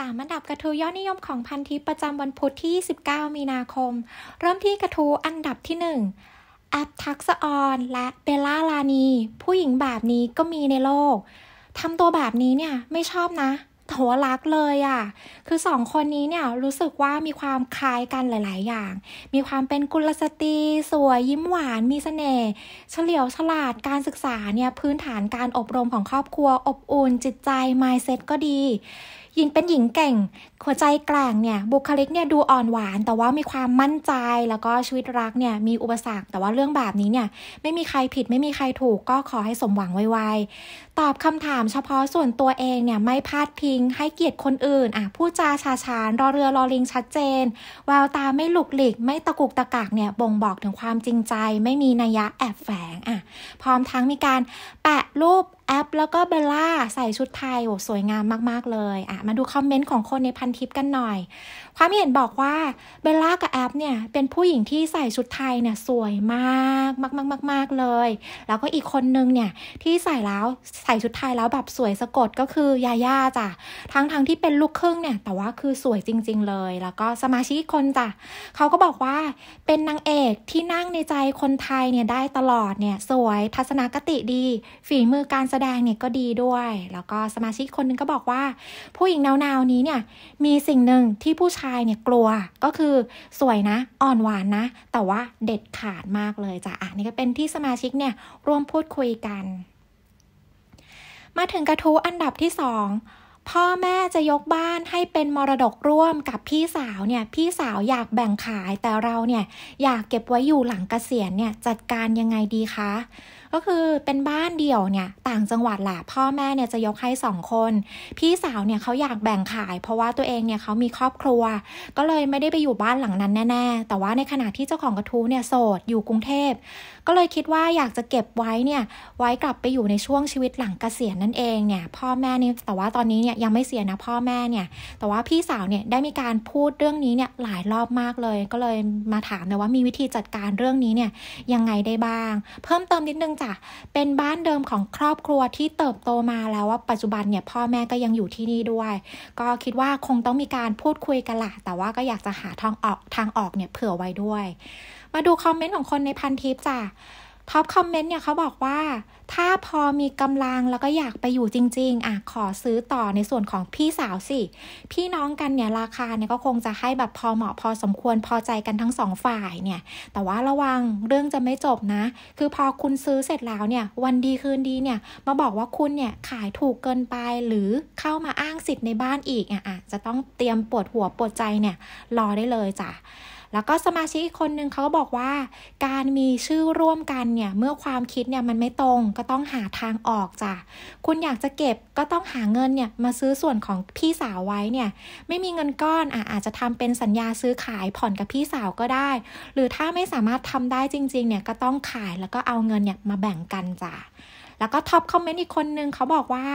3อันดับกระทู้ยอดนิยมของพันทิปประจำวันพุธที่19มีนาคม เริ่มที่กระทู้อันดับที่1แอปทักษออนและเบลล่าลานี ผู้หญิงแบบนี้ก็มีในโลกทำตัวแบบนี้เนี่ยไม่ชอบนะ โถวรักเลยอะ่ะ คือสองคนนี้เนี่ยรู้สึกว่ามีความคล้ายกันหลาย ๆ อย่าง มีความเป็นกุลสตรี สวยยิ้มหวานมีสเสน่ห์เฉลียวฉลาดการศึกษาเนี่ยพื้นฐานการอบรมของครอบครัวอบอุ่นจิตใจ mindset ก็ดียินเป็นหญิงเก่ง หัวใจแกร่งเนี่ยบุคลิกเนี่ยดูอ่อนหวาน แต่ว่ามีความมั่นใจแล้วก็ชีวิตรักเนี่ยมีอุปสรรค แต่ว่าเรื่องแบบนี้เนี่ยไม่มีใครผิดไม่มีใครถูกก็ขอให้สมหวังไวๆตอบคำถามเฉพาะส่วนตัวเองเนี่ยไม่พลาดพิง ให้เกียรติคนอื่นอ่ะพูดจาชาชาน รอเรือรอลิงชัดเจนแววตาไม่หลุกหลีกไม่ตะกุกตะกักเนี่ยบ่งบอกถึงความจริงใจ ไม่มีนัยยะแอบแฝงอ่ะพร้อมทั้งมีการแปะรูปแอปแล้วก็เบลล่าใส่ชุดไทยโอ้สวยงามมาก ๆ เลยอ่ะมาดูคอมเมนต์ ของคนในพันทิปกันหน่อย ความเห็นบอกว่าเบลล่ากับแอปเนี่ยเป็นผู้หญิงที่ใส่ชุดไทยเนี่ยสวยมากมากมากมากเลย แล้วก็อีกคนนึงเนี่ยที่ใส่แล้วใส่ชุดไทยแล้วแบบสวยสะกดก็คือยาย่าจ้ะทั้งทั้งที่เป็นลูกครึ่งเนี่ยแต่ว่าคือสวยจริง ๆ เลย แล้วก็สมาชิกคนจ้ะเขาก็บอกว่าเป็นนางเอกที่นั่งในใจคนไทยเนี่ยได้ตลอดเนี่ยสวยทัศนคติดี ฝีมือการแสดงเนี่ยก็ดีด้วยแล้วก็สมาชิกคนนึงก็บอกว่าผู้หญิงแนวๆนี้เนี่ย มีสิ่งหนึ่งที่ผู้ชายเนี่ยกลัวก็คือสวยนะอ่อนหวานนะ แต่ว่าเด็ดขาดมากเลยจ้ะอันนี้ก็เป็นที่สมาชิกเนี่ยร่วมพูดคุยกัน มาถึงกระทู้อันดับที่สอง พ่อแม่จะยกบ้านให้เป็นมรดกร่วมกับพี่สาวเนี่ย พี่สาวอยากแบ่งขายแต่เราเนี่ยอยากเก็บไว้อยู่หลังเกษียณเนี่ยจัดการยังไงดีคะก็คือเป็นบ้านเดี่ยวเนี่ยต่างจังหวัดแหละ พ่อแม่เนี่ยจะยกให้สองคน พี่สาวเนี่ยเขาอยากแบ่งขาย เพราะว่าตัวเองเนี่ยเขามีครอบครัว ก็เลยไม่ได้ไปอยู่บ้านหลังนั้นแน่ๆ แต่ว่าในขณะที่เจ้าของกระทู้เนี่ยโสดอยู่กรุงเทพ ก็เลยคิดว่าอยากจะเก็บไว้เนี่ยไว้กลับไปอยู่ในช่วงชีวิตหลังเกษียณนั่นเองเนี่ยพ่อแม่นี่แต่ว่าตอนนี้เนี่ยยังไม่เสียนะพ่อแม่เนี่ยแต่ว่าพี่สาวเนี่ยได้มีการพูดเรื่องนี้เนี่ยหลายรอบมากเลย ก็เลยมาถามลยว่ามีวิธีจัดการเรื่องนี้เนี่ยยังไงได้บ้างเพิ่มเติมนิดนึงจ้ะเป็นบ้านเดิมของครอบครัวที่เติบโตมาแล้วว่าปัจจุบันเนี่ยพ่อแม่ก็ยังอยู่ที่นี่ด้วย ก็คิดว่าคงต้องมีการพูดคุยกันละแต่ว่าก็อยากจะหาทางออกทางออกเนี่ยเผื่อไว้ด้วย มาดูคอมเมนต์ของคนในพันทิปจ้ะท็อปคอมเมนต์เนี่ยเขาบอกว่าถ้าพอมีกำลังแล้วก็อยากไปอยู่จริง ๆ อ่ะ ขอซื้อต่อในส่วนของพี่สาวสิ พี่น้องกันเนี่ย ราคาเนี่ยก็คงจะให้แบบพอเหมาะพอสมควรพอใจกันทั้งสองฝ่าย เนี่ย แต่ว่าระวังเรื่องจะไม่จบนะ คือพอคุณซื้อเสร็จแล้วเนี่ย วันดีคืนดีเนี่ยมาบอกว่าคุณเนี่ย ขายถูกเกินไปหรือเข้ามาอ้างสิทธิ์ในบ้านอีกอ่ะจะต้องเตรียมปวดหัวปวดใจเนี่ย รอได้เลยจ้ะแล้วก็สมาชิกอีกคนนึงเขาบอกว่า การมีชื่อร่วมกันเนี่ย เมื่อความคิดเนี่ยมันไม่ตรง ก็ต้องหาทางออกจ้ะคุณอยากจะเก็บก็ต้องหาเงินเนี่ยมาซื้อส่วนของพี่สาวไว้เนี่ย ไม่มีเงินก้อนอ่ะอาจจะทำเป็นสัญญาซื้อขายผ่อนกับพี่สาวก็ได้ หรือถ้าไม่สามารถทำได้จริง ๆ เนี่ยก็ต้องขายแล้วก็เอาเงินเนี่ยมาแบ่งกันจ้ะแล้วก็ท็อปคอมเมนต์อีกคนนึงเขาบอกว่า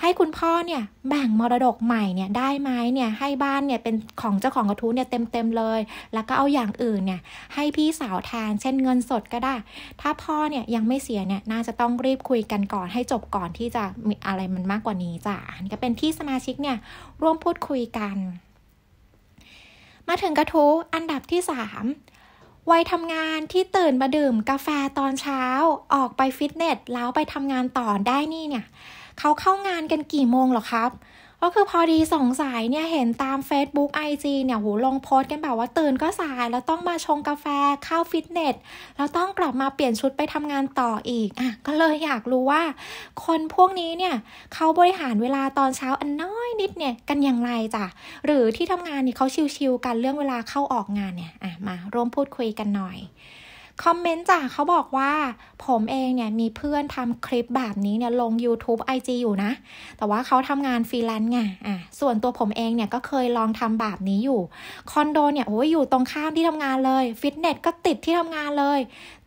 ให้คุณพ่อเนี่ย แบ่งมรดกใหม่เนี่ยได้ไหมเนี่ย ให้บ้านเนี่ยเป็นของเจ้าของกระทู้เนี่ยเต็มเต็มเลย แล้วก็เอาอย่างอื่นเนี่ย ให้พี่สาวแทนเช่นเงินสดก็ได้ ถ้าพ่อเนี่ยยังไม่เสียเนี่ยน่าจะต้องรีบคุยกันก่อน ให้จบก่อนที่จะมีอะไรมันมากกว่านี้จ้ะอันก็เป็นที่สมาชิกเนี่ย ร่วมพูดคุยกัน มาถึงกระทู้อันดับที่3วัยทำงานที่ตื่นมาดื่มกาแฟตอนเช้า ออกไปฟิตเนส แล้วไปทำงานต่อได้นี่เนี่ยเขาเข้างานกันกี่โมงหรอครับก็คือพอดีสองสายเนี่ยเห็นตาม Facebook IG เนี่ยหูลงโพสกันแบบว่าตื่นก็สาย แล้วต้องมาชงกาแฟเข้าฟิตเนส แล้วต้องกลับมาเปลี่ยนชุดไปทำงานต่ออีกอ่ะ ก็เลยอยากรู้ว่าคนพวกนี้เนี่ย เขาบริหารเวลาตอนเช้าอันน้อยนิดเนี่ยกันอย่างไรจ้ะหรือที่ทำงานเนี่ยเขาชิลๆกันเรื่องเวลาเข้าออกงานเนี่ย อ่ะมาร่วมพูดคุยกันหน่อยคอมเมนต์จ้ะเขาบอกว่าผมเองเนี่ยมีเพื่อนทำคลิปแบบนี้เนี่ยลง YouTube IG อยู่นะ แต่ว่าเขาทำงานฟรีแลนซ์ไงอ่ะส่วนตัวผมเองเนี่ยก็เคยลองทำแบบนี้อยู่ คอนโดเนี่ยโอ้ยอยู่ตรงข้ามที่ทำงานเลย ฟิตเนสก็ติดที่ทำงานเลย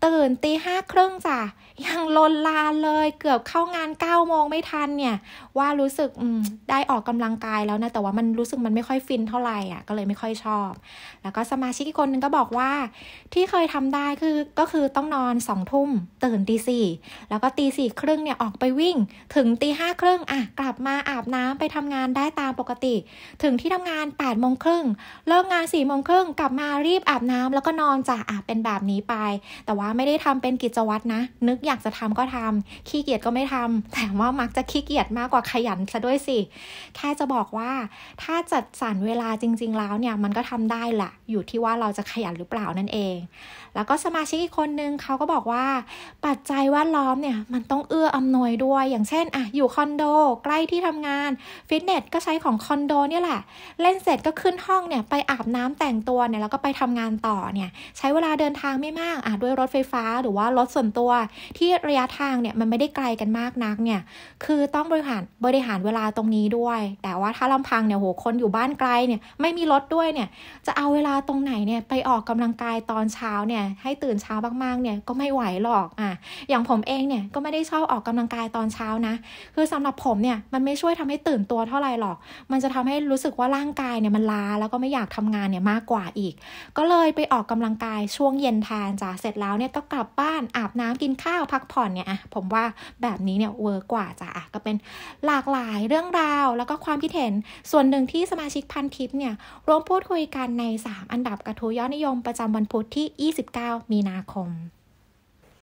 ตื่นตีห้าครึ่งจ้ะยังลนลานเลยเกือบเข้างาน9ก้าโมงไม่ทันเนี่ย ว่ารู้สึกได้ออกกำลังกายแล้วนะ แต่ว่ามันรู้สึกมันไม่ค่อยฟิน เท่าไหร่อ่ะก็เลยไม่ค่อยชอบ แล้วก็สมาชิกอีกคนนึงก็บอกว่าที่เคยทำได้คือก็คือต้องนอนสองทุ่มตื่นตีสี่แล้วก็ตีสี่ครึ่งเนี่ยออกไปวิ่ง ถึงตีห้าครึ่งอ่ะ กลับมาอาบน้ำไปทำงานได้ตามปกติ ถึงที่ทำงาน8ปดโมงครึ่งเลิกงาน4ี่โมงครึ่งกลับมารีบอาบน้ำ แล้วก็นอนจ้ะอาบเป็นแบบนี้ไป แต่ว่าไม่ได้ทำเป็นกิจวัตรนะ นึกอยากจะทำก็ทำขี้เกียจก็ไม่ทำ แต่ว่ามักจะขี้เกียจมากกว่าขยันซะด้วยสิแค่จะบอกว่า ถ้าจัดสรรเวลาจริง ๆ แล้วเนี่ยมันก็ทำได้แหละ อยู่ที่ว่าเราจะขยันหรือเปล่านั่นเอง แล้วก็สมาชิิกอีกคนนึงเขาก็บอกว่าปัจจัยแวดล้อมเนี่ยมันต้องเอื้ออำนวยด้วย อย่างเช่นอะอยู่คอนโดใกล้ที่ทำงานฟิตเนสก็ใช้ของคอนโดเนี่ยแหละเล่นเสร็จก็ขึ้นห้องเนี่ยไปอาบน้ำแต่งตัวเนี่ยแล้วก็ไปทำงานต่อเนี่ยใช้เวลาเดินทางไม่มากอะด้วยรถไฟฟ้าหรือว่ารถส่วนตัวที่ระยะทางเนี่ยมันไม่ได้ไกลกันมากนักเนี่ยคือต้องบริหารบริหารเวลาตรงนี้ด้วย แต่ว่าถ้าลำพังเนี่ยโหคนอยู่บ้านไกลเนี่ยไม่มีรถด้วยเนี่ยจะเอาเวลาตรงไหนเนี่ยไปออกกำลังกายตอนเช้าเนี่ยให้ตื่นเช้ามากๆเนี่ย ก็ไม่ไหวหรอก อ่ะ อย่างผมเอง เนี่ยก็ไม่ได้ชอบออกกำลังกายตอนเช้านะ คือสำหรับผม เนี่ย มันไม่ช่วยทำให้ตื่นตัวเท่าไหร่หรอก มันจะทำให้รู้สึกว่าร่างกาย เนี่ยมันล้าแล้วก็ไม่อยากทำงาน เนี่ยมากกว่าอีก ก็เลยไปออกกำลังกายช่วงเย็นแทนจ้ะ เสร็จแล้ว เนี่ยก็กลับบ้านอาบน้ำกินข้าวพักผ่อนเนี่ย อ่ะ ผมว่าแบบนี้ เนี่ยเวอร์กกว่าจ้ะ อ่ะ ก็เป็นหลากหลายเรื่องราว แล้วก็ความคิดเห็น ส่วนหนึ่งที่สมาชิกพันทิปเนี่ย ร่วมพูดคุยกันใน 3 อันดับกระทู้ยอดนิยมประจำวันพุธที่29มีนาคม